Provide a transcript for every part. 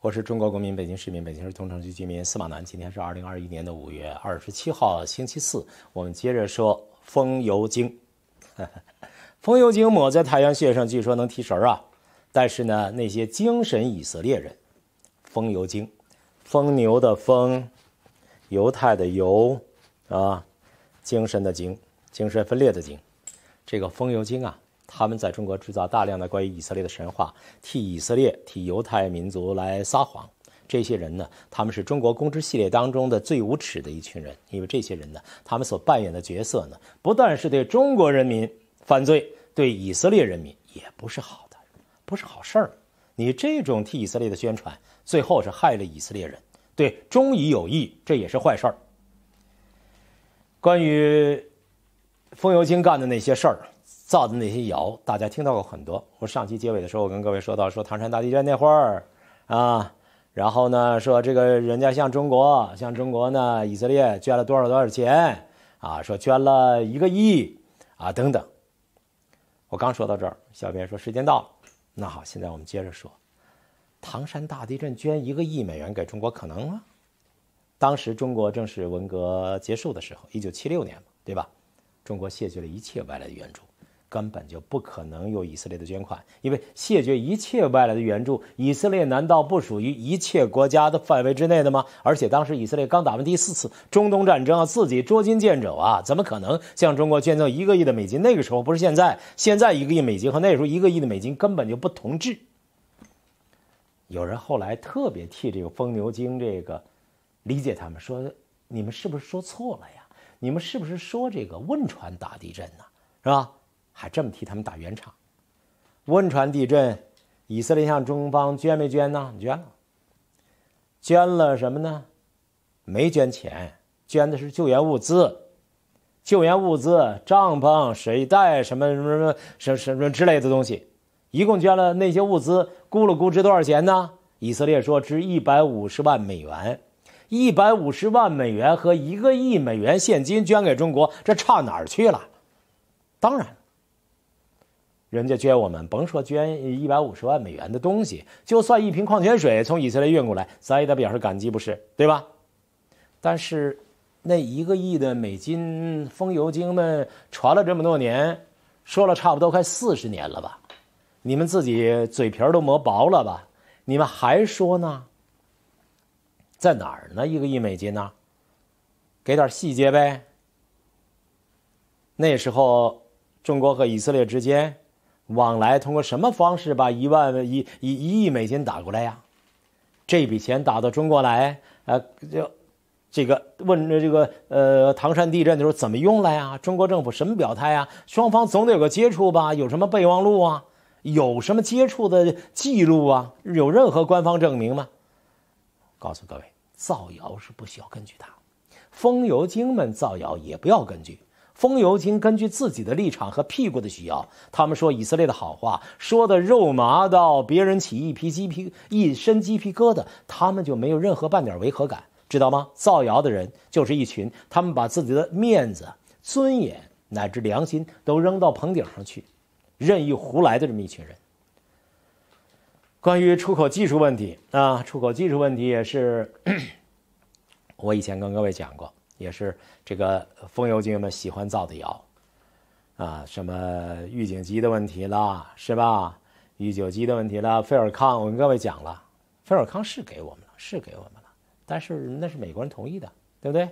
我是中国公民、北京市民、北京市东城区居民司马南。今天是二零二一年的五月二十七号，星期四。我们接着说风油精。风油精抹在太阳穴上，据说能提神啊。但是呢，那些精神以色列人，风油精，风牛的风，犹太的犹，啊，精神的精，精神分裂的精，这个风油精啊。他们在中国制造大量的关于以色列的神话，替以色列、替犹太民族来撒谎。这些人呢，他们是中国公知系列当中的最无耻的一群人。因为这些人呢，他们所扮演的角色呢，不但是对中国人民犯罪，对以色列人民也不是好的，不是好事儿。你这种替以色列的宣传，最后是害了以色列人，对中以友谊这也是坏事儿。关于风油精干的那些事儿。造的那些谣，大家听到过很多。我上期结尾的时候，我跟各位说到，说唐山大地震那会儿，啊，然后呢，说这个人家向中国，向中国呢，以色列捐了多少多少钱，啊，说捐了一个亿，啊，等等。我刚说到这儿，小编说时间到了，那好，现在我们接着说，唐山大地震捐一个亿美元给中国可能吗？当时中国正是文革结束的时候，一九七六年嘛，对吧？中国谢绝了一切外来的援助。根本就不可能有以色列的捐款，因为谢绝一切外来的援助。以色列难道不属于一切国家的范围之内的吗？而且当时以色列刚打完第四次中东战争，自己捉襟见肘啊，怎么可能向中国捐赠一个亿的美金？那个时候不是现在，现在一个亿美金和那时候一个亿的美金根本就不同质。有人后来特别替这个疯牛精这个理解他们说：“你们是不是说错了呀？你们是不是说这个汶川大地震呢？是吧？”还这么替他们打圆场？汶川地震，以色列向中方捐没捐呢？捐了，捐了什么呢？没捐钱，捐的是救援物资，救援物资，帐篷、水袋什么什么什么什么什之类的东西，一共捐了那些物资，估了估值多少钱呢？以色列说值一百五十万美元，一百五十万美元和一个亿美元现金捐给中国，这差哪儿去了？当然。人家捐我们，甭说捐一百五十万美元的东西，就算一瓶矿泉水从以色列运过来，咱也得表示感激，不是？对吧？但是，那一个亿的美金风油精们传了这么多年，说了差不多快四十年了吧？你们自己嘴皮都磨薄了吧？你们还说呢？在哪儿呢？一个亿美金呢？给点细节呗。那时候中国和以色列之间。往来通过什么方式把一万一一一亿美金打过来呀？这笔钱打到中国来，呃，就这个问这个呃唐山地震的时候怎么用了呀？中国政府什么表态啊？双方总得有个接触吧？有什么备忘录啊？有什么接触的记录啊？有任何官方证明吗？告诉各位，造谣是不需要根据的，风油精们造谣也不要根据。风油精根据自己的立场和屁股的需要，他们说以色列的好话，说的肉麻到别人起一皮鸡皮一身鸡皮疙瘩，他们就没有任何半点违和感，知道吗？造谣的人就是一群，他们把自己的面子、尊严乃至良心都扔到棚顶上去，任意胡来的这么一群人。关于出口技术问题啊，出口技术问题也是 我以前跟各位讲过。也是这个风油精们喜欢造的谣，啊，什么预警机的问题了，是吧？预警机的问题了，费尔康，我跟各位讲了，费尔康是给我们了，是给我们了，但是那是美国人同意的，对不对？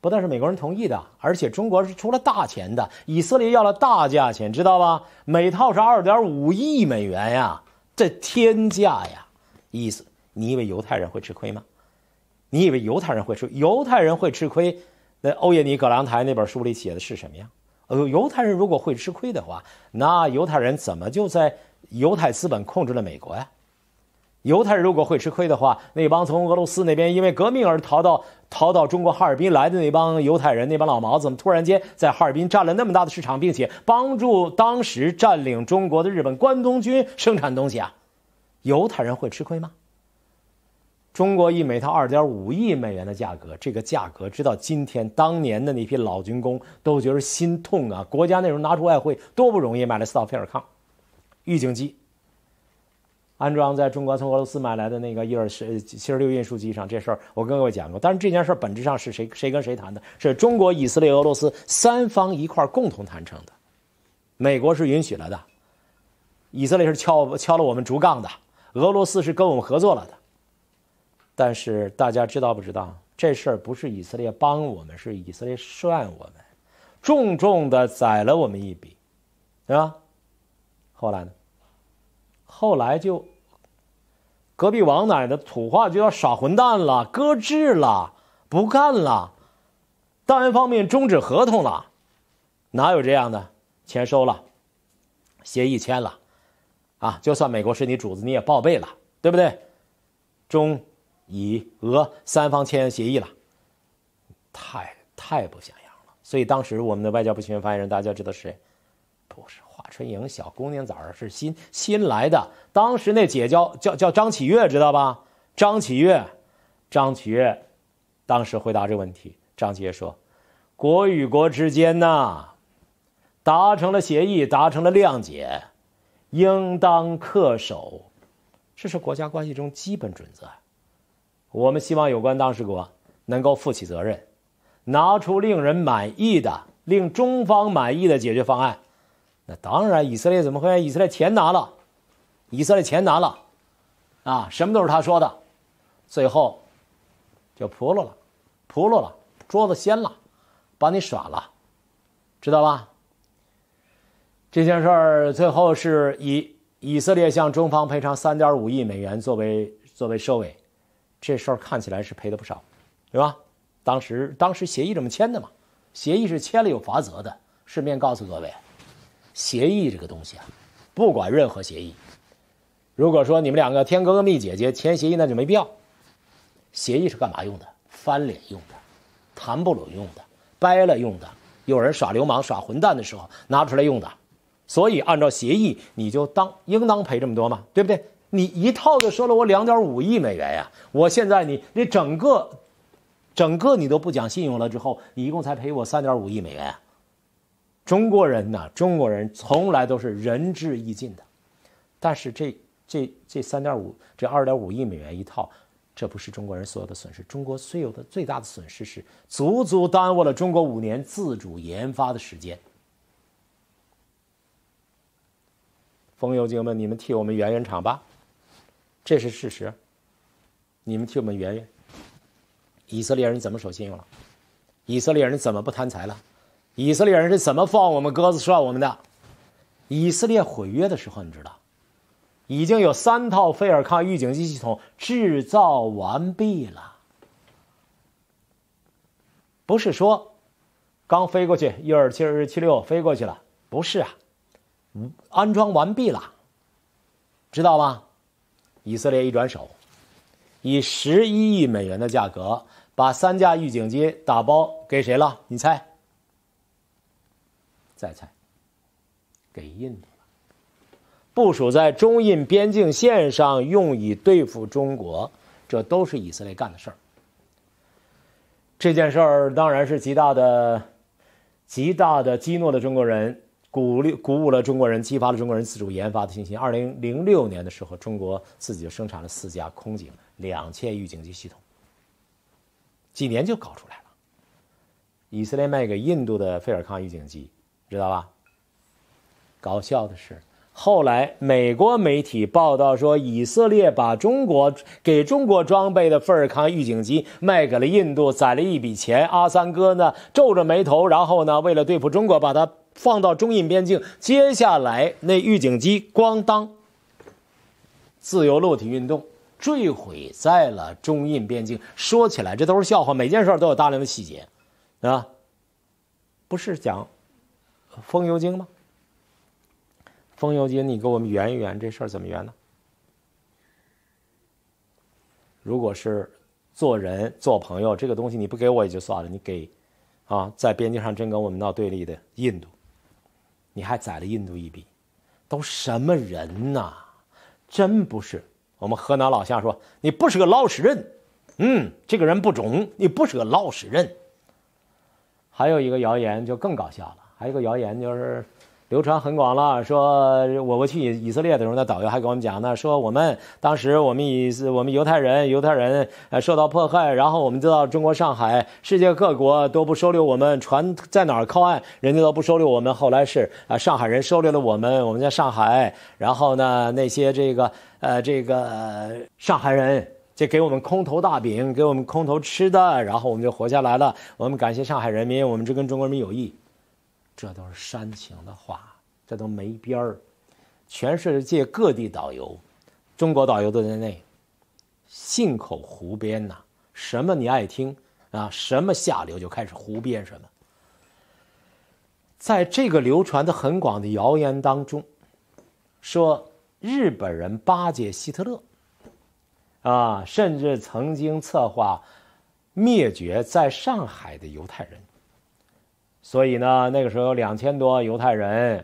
不但是美国人同意的，而且中国是出了大钱的，以色列要了大价钱，知道吧？每套是二点五亿美元呀，这天价呀，意思，你以为犹太人会吃亏吗？你以为犹太人会吃？犹太人会吃亏？那欧耶尼葛朗台那本书里写的是什么呀？呃，犹太人如果会吃亏的话，那犹太人怎么就在犹太资本控制了美国呀？犹太人如果会吃亏的话，那帮从俄罗斯那边因为革命而逃到逃到中国哈尔滨来的那帮犹太人，那帮老毛怎么突然间在哈尔滨占了那么大的市场，并且帮助当时占领中国的日本关东军生产东西啊？犹太人会吃亏吗？中国以每套二点五亿美元的价格，这个价格，直到今天，当年的那批老军工都觉得心痛啊！国家那时候拿出外汇多不容易，买了四套菲尔康预警机，安装在中国从俄罗斯买来的那个伊尔十七十六运输机上。这事儿我跟各位讲过，但是这件事本质上是谁谁跟谁谈的？是中国、以色列、俄罗斯三方一块共同谈成的，美国是允许了的，以色列是敲敲了我们竹杠的，俄罗斯是跟我们合作了的。但是大家知道不知道这事儿不是以色列帮我们，是以色列算我们，重重的宰了我们一笔，对吧？后来呢？后来就隔壁王奶奶土话就要耍混蛋了，搁置了，不干了，单方面终止合同了，哪有这样的？钱收了，协议签了，啊，就算美国是你主子，你也报备了，对不对？中。以俄三方签协议了，太太不像样了。所以当时我们的外交部新闻发言人，大家知道是谁？不是华春莹，小姑娘崽儿是新新来的。当时那姐叫叫叫张启月，知道吧？张启月，张启月，当时回答这个问题。张启月说：“国与国之间呐，达成了协议，达成了谅解，应当恪守，这是国家关系中基本准则。”我们希望有关当事国能够负起责任，拿出令人满意的、令中方满意的解决方案。那当然，以色列怎么会？以色列钱拿了，以色列钱拿了，啊，什么都是他说的，最后就扑了，扑了，桌子掀了，把你耍了，知道吧？这件事儿最后是以以色列向中方赔偿三点五亿美元作为作为收尾。这事儿看起来是赔的不少，对吧？当时当时协议这么签的嘛，协议是签了有罚则的。顺便告诉各位，协议这个东西啊，不管任何协议，如果说你们两个天哥哥、蜜姐姐签协议，那就没必要。协议是干嘛用的？翻脸用的，谈不拢用的，掰了用的，有人耍流氓、耍混蛋的时候拿出来用的。所以按照协议，你就当应当赔这么多嘛，对不对？你一套就收了我两点五亿美元呀！我现在你你整个，整个你都不讲信用了之后，你一共才赔我三点五亿美元。中国人呐，中国人从来都是仁至义尽的，但是这这这三点五这二点五亿美元一套，这不是中国人所有的损失。中国虽有的最大的损失是足足耽误了中国五年自主研发的时间。风油精们，你们替我们圆圆场吧。这是事实，你们替我们圆圆。以色列人怎么守信用了？以色列人怎么不贪财了？以色列人是怎么放我们鸽子、涮我们的？以色列毁约的时候，你知道，已经有三套费尔康预警机系统制造完毕了。不是说刚飞过去一、二、七、二、七、六飞过去了，不是啊，安装完毕了，知道吗？以色列一转手，以十一亿美元的价格把三架预警机打包给谁了？你猜？再猜，给印度了。部署在中印边境线上，用以对付中国，这都是以色列干的事儿。这件事儿当然是极大的、极大的激怒了中国人。鼓励鼓舞了中国人，激发了中国人自主研发的信心。二零零六年的时候，中国自己就生产了四架空警两千预警机系统，几年就搞出来了。以色列卖给印度的费尔康预警机，知道吧？搞笑的是，后来美国媒体报道说，以色列把中国给中国装备的费尔康预警机卖给了印度，攒了一笔钱。阿三哥呢，皱着眉头，然后呢，为了对付中国，把他。放到中印边境，接下来那预警机咣当，自由落体运动坠毁在了中印边境。说起来这都是笑话，每件事都有大量的细节，啊，不是讲风油精吗？风油精你给我们圆一圆，这事儿怎么圆呢？如果是做人做朋友，这个东西你不给我也就算了，你给啊，在边境上真跟我们闹对立的印度。你还宰了印度一笔，都什么人呐？真不是，我们河南老乡说你不是个老实人，嗯，这个人不中，你不是个老实人。还有一个谣言就更搞笑了，还有一个谣言就是。流传很广了。说我我去以以色列的时候，那导游还跟我们讲呢，说我们当时我们以我们犹太人，犹太人呃受到迫害，然后我们就到中国上海，世界各国都不收留我们，船在哪儿靠岸，人家都不收留我们。后来是啊，上海人收留了我们，我们在上海，然后呢，那些这个呃这个上海人就给我们空投大饼，给我们空投吃的，然后我们就活下来了。我们感谢上海人民，我们这跟中国人民友谊。这都是煽情的话，这都没边儿。全世界各地导游，中国导游都在那信口胡编呐，什么你爱听啊，什么下流就开始胡编什么。在这个流传的很广的谣言当中，说日本人巴结希特勒，啊，甚至曾经策划灭绝在上海的犹太人。所以呢，那个时候有两千多犹太人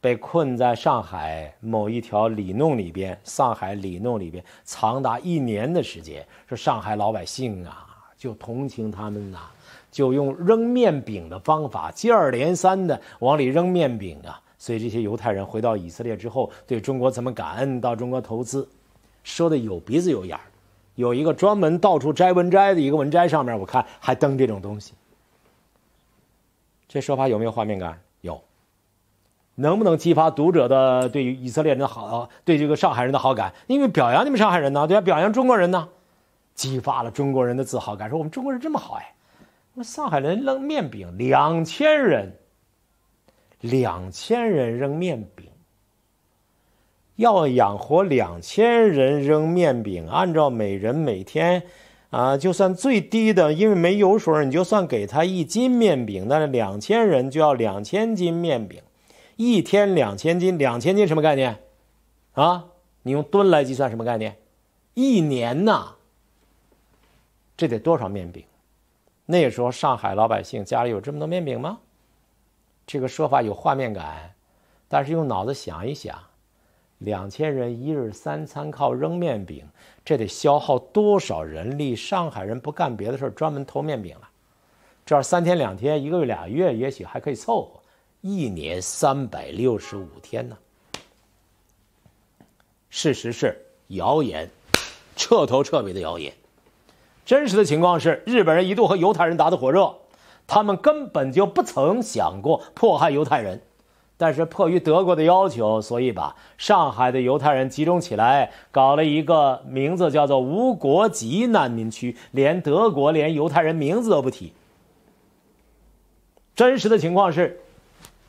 被困在上海某一条里弄里边，上海里弄里边长达一年的时间。说上海老百姓啊，就同情他们呐，就用扔面饼的方法，接二连三的往里扔面饼啊。所以这些犹太人回到以色列之后，对中国怎么感恩，到中国投资，说的有鼻子有眼儿。有一个专门到处摘文摘的一个文摘上面，我看还登这种东西。这说法有没有画面感？有，能不能激发读者的对于以色列人的好，对这个上海人的好感？因为表扬你们上海人呢，对吧？表扬中国人呢，激发了中国人的自豪感，说我们中国人这么好哎！那上海人扔面饼，两千人，两千人扔面饼，要养活两千人扔面饼，按照每人每天。啊，就算最低的，因为没油水你就算给他一斤面饼，那两千人就要两千斤面饼，一天两千斤，两千斤什么概念？啊，你用吨来计算什么概念？一年呐，这得多少面饼？那时候上海老百姓家里有这么多面饼吗？这个说法有画面感，但是用脑子想一想。两千人一日三餐靠扔面饼，这得消耗多少人力？上海人不干别的事儿，专门偷面饼了。这要三天两天，一个月俩月，也许还可以凑合。一年三百六十五天呢？事实是谣言，彻头彻尾的谣言。真实的情况是，日本人一度和犹太人打得火热，他们根本就不曾想过迫害犹太人。但是迫于德国的要求，所以把上海的犹太人集中起来，搞了一个名字叫做“无国籍难民区”，连德国连犹太人名字都不提。真实的情况是，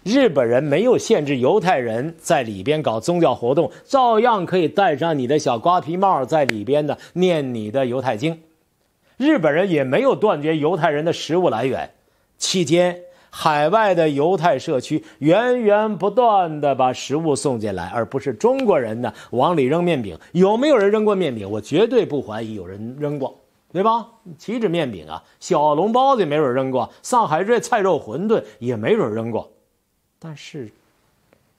日本人没有限制犹太人在里边搞宗教活动，照样可以戴上你的小瓜皮帽在里边的念你的犹太经。日本人也没有断绝犹太人的食物来源，期间。海外的犹太社区源源不断的把食物送进来，而不是中国人呢往里扔面饼。有没有人扔过面饼？我绝对不怀疑有人扔过，对吧？岂止面饼啊，小笼包子也没准扔过，上海这菜肉馄饨也没准扔过。但是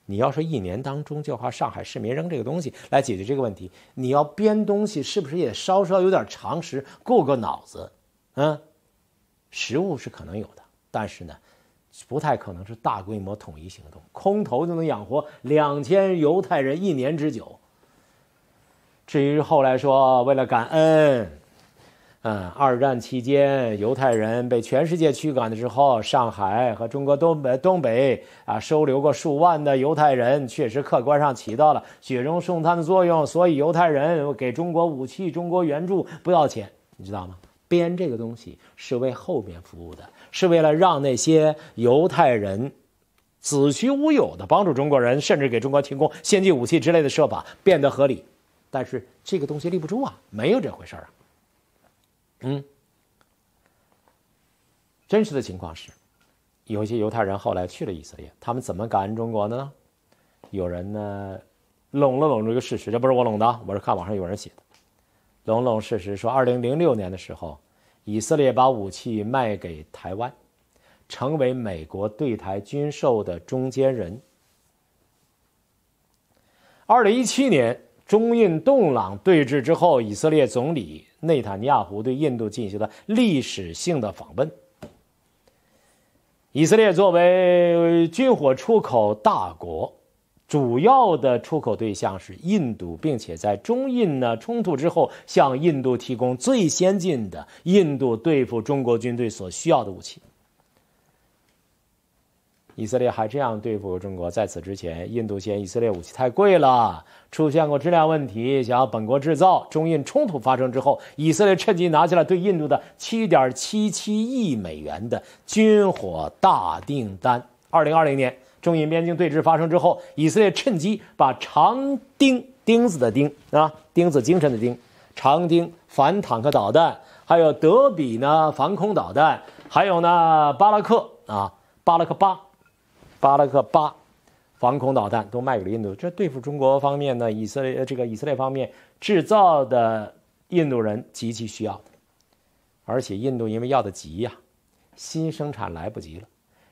你要说一年当中就靠上海市民扔这个东西来解决这个问题，你要编东西是不是也稍稍有点常识，过过脑子？嗯，食物是可能有的，但是呢？不太可能是大规模统一行动，空投就能养活两千犹太人一年之久。至于后来说为了感恩，嗯，二战期间犹太人被全世界驱赶的时候，上海和中国东北东北啊收留过数万的犹太人，确实客观上起到了雪中送炭的作用。所以犹太人给中国武器，中国援助不要钱，你知道吗？编这个东西是为后面服务的。是为了让那些犹太人子虚乌有的帮助中国人，甚至给中国提供先进武器之类的设法变得合理，但是这个东西立不住啊，没有这回事儿啊。嗯，真实的情况是，有些犹太人后来去了以色列，他们怎么感恩中国的呢？有人呢，拢了拢这个事实，这不是我拢的，我是看网上有人写的，拢拢事实说，二零零六年的时候。以色列把武器卖给台湾，成为美国对台军售的中间人。二零一七年中印洞朗对峙之后，以色列总理内塔尼亚胡对印度进行了历史性的访问。以色列作为军火出口大国。主要的出口对象是印度，并且在中印呢冲突之后，向印度提供最先进的印度对付中国军队所需要的武器。以色列还这样对付中国。在此之前，印度嫌以色列武器太贵了，出现过质量问题，想要本国制造。中印冲突发生之后，以色列趁机拿下了对印度的七点七七亿美元的军火大订单。二零二零年。中印边境对峙发生之后，以色列趁机把长钉钉子的钉啊，钉子精神的钉，长钉反坦克导弹，还有德比呢，防空导弹，还有呢巴拉克啊，巴拉克八，巴拉克八防空导弹都卖给了印度。这对付中国方面呢，以色列这个以色列方面制造的印度人极其需要，而且印度因为要的急呀，新生产来不及了。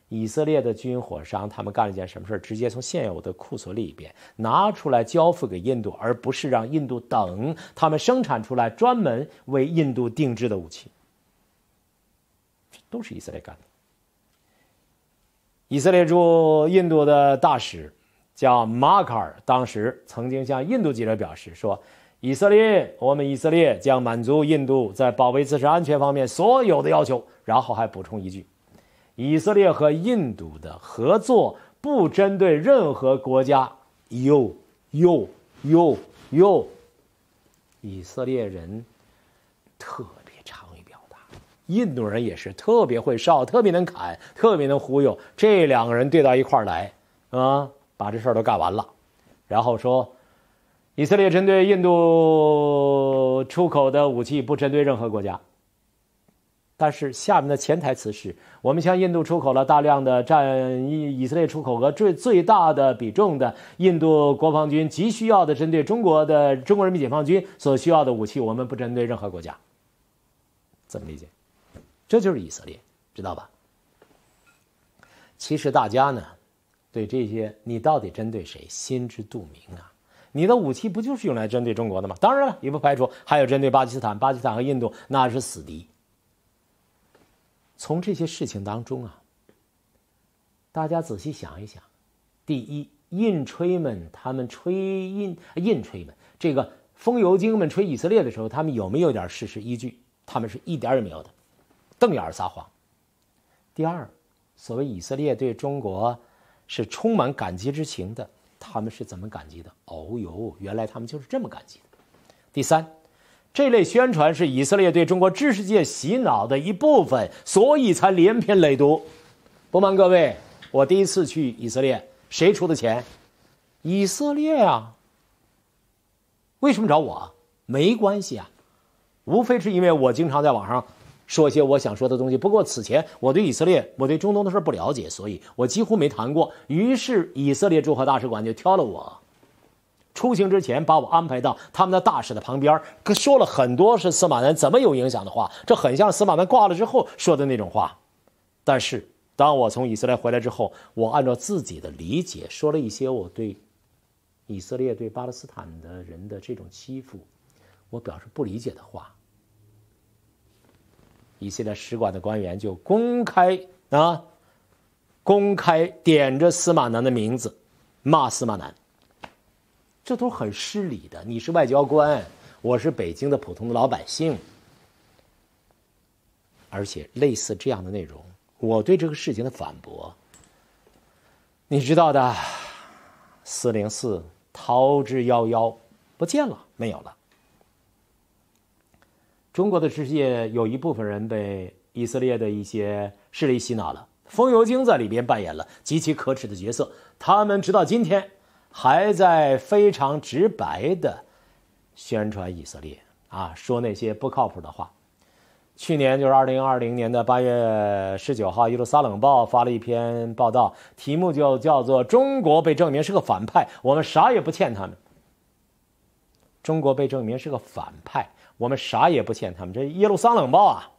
以色列的军火商，他们干了一件什么事直接从现有的库存里边拿出来交付给印度，而不是让印度等他们生产出来专门为印度定制的武器。这都是以色列干的。以色列驻印度的大使叫马卡尔，当时曾经向印度记者表示说：“以色列，我们以色列将满足印度在保卫自身安全方面所有的要求。”然后还补充一句。以色列和印度的合作不针对任何国家。又又又又，以色列人特别长于表达，印度人也是特别会烧、特别能砍、特别能忽悠。这两个人对到一块儿来，啊，把这事儿都干完了，然后说，以色列针对印度出口的武器不针对任何国家。但是下面的潜台词是：我们向印度出口了大量的占以以色列出口额最最大的比重的印度国防军急需要的，针对中国的中国人民解放军所需要的武器，我们不针对任何国家。怎么理解？这就是以色列，知道吧？其实大家呢，对这些你到底针对谁心知肚明啊？你的武器不就是用来针对中国的吗？当然了，也不排除还有针对巴基斯坦，巴基斯坦和印度那是死敌。从这些事情当中啊，大家仔细想一想：第一，印吹们他们吹印印吹们，这个风油精们吹以色列的时候，他们有没有点事实依据？他们是一点也没有的，瞪眼撒谎。第二，所谓以色列对中国是充满感激之情的，他们是怎么感激的？哦哟，原来他们就是这么感激的。第三。这类宣传是以色列对中国知识界洗脑的一部分，所以才连篇累牍。不瞒各位，我第一次去以色列，谁出的钱？以色列啊。为什么找我？没关系啊，无非是因为我经常在网上说些我想说的东西。不过此前我对以色列、我对中东的事不了解，所以我几乎没谈过。于是以色列驻华大使馆就挑了我。出行之前，把我安排到他们的大使的旁边，说了很多是司马南怎么有影响的话，这很像司马南挂了之后说的那种话。但是，当我从以色列回来之后，我按照自己的理解说了一些我对以色列对巴勒斯坦的人的这种欺负，我表示不理解的话，以色列使馆的官员就公开啊，公开点着司马南的名字，骂司马南。这都很失礼的。你是外交官，我是北京的普通的老百姓。而且类似这样的内容，我对这个事情的反驳，你知道的，四零四逃之夭夭，不见了，没有了。中国的世界有一部分人被以色列的一些势力洗脑了，风油精在里边扮演了极其可耻的角色。他们直到今天。还在非常直白的宣传以色列啊，说那些不靠谱的话。去年就是二零二零年的八月十九号，《耶路撒冷报》发了一篇报道，题目就叫做“中国被证明是个反派，我们啥也不欠他们”。中国被证明是个反派，我们啥也不欠他们。这《耶路撒冷报》啊，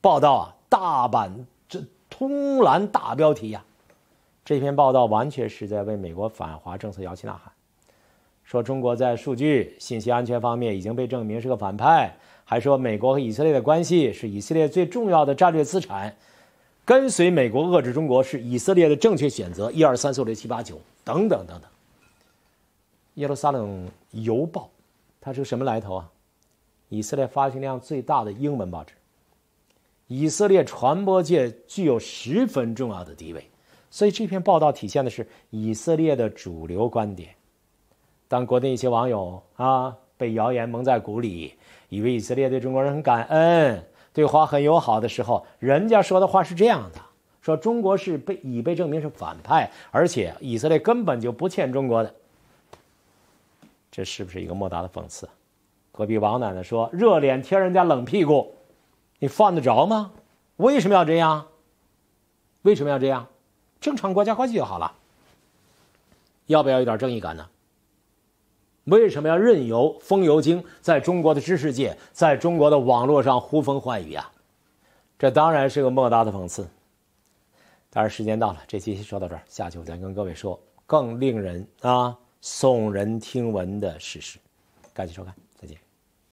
报道啊，大版这通栏大标题呀。这篇报道完全是在为美国反华政策摇旗呐喊，说中国在数据信息安全方面已经被证明是个反派，还说美国和以色列的关系是以色列最重要的战略资产，跟随美国遏制中国是以色列的正确选择。一二三四五六七八九，等等等等。耶路撒冷邮报，它是个什么来头啊？以色列发行量最大的英文报纸，以色列传播界具有十分重要的地位。所以这篇报道体现的是以色列的主流观点。当国内一些网友啊被谣言蒙在鼓里，以为以色列对中国人很感恩、对华很友好的时候，人家说的话是这样的：说中国是被已被证明是反派，而且以色列根本就不欠中国的。这是不是一个莫大的讽刺？隔壁王奶奶说：“热脸贴人家冷屁股，你犯得着吗？为什么要这样？为什么要这样？”正常国家关系就好了，要不要一点正义感呢？为什么要任由风油精在中国的知识界、在中国的网络上呼风唤雨啊？这当然是个莫大的讽刺。当然，时间到了，这期说到这儿，下期我再跟各位说更令人啊耸人听闻的事实。感谢收看。